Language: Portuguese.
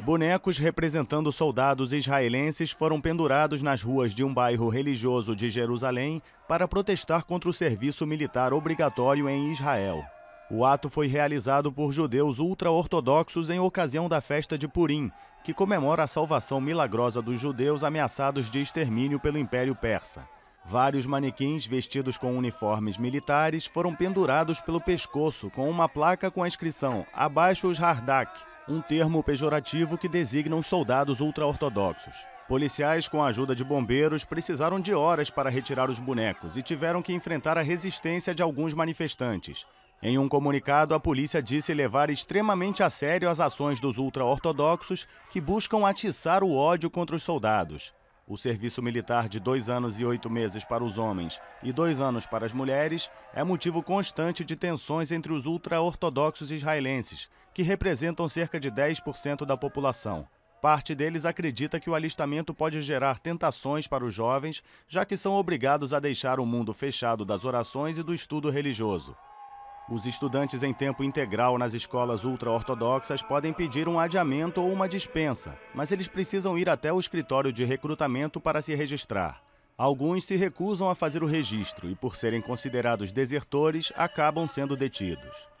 Bonecos representando soldados israelenses foram pendurados nas ruas de um bairro religioso de Jerusalém para protestar contra o serviço militar obrigatório em Israel. O ato foi realizado por judeus ultra-ortodoxos em ocasião da festa de Purim, que comemora a salvação milagrosa dos judeus ameaçados de extermínio pelo Império Persa. Vários manequins vestidos com uniformes militares foram pendurados pelo pescoço com uma placa com a inscrição Abaixo os Hardak, um termo pejorativo que designa os soldados ultra-ortodoxos. Policiais, com a ajuda de bombeiros, precisaram de horas para retirar os bonecos e tiveram que enfrentar a resistência de alguns manifestantes. Em um comunicado, a polícia disse levar extremamente a sério as ações dos ultra-ortodoxos que buscam atiçar o ódio contra os soldados. O serviço militar de dois anos e oito meses para os homens e dois anos para as mulheres é motivo constante de tensões entre os ultra-ortodoxos israelenses, que representam cerca de 10% da população. Parte deles acredita que o alistamento pode gerar tentações para os jovens, já que são obrigados a deixar o mundo fechado das orações e do estudo religioso. Os estudantes em tempo integral nas escolas ultra-ortodoxas podem pedir um adiamento ou uma dispensa, mas eles precisam ir até o escritório de recrutamento para se registrar. Alguns se recusam a fazer o registro e, por serem considerados desertores, acabam sendo detidos.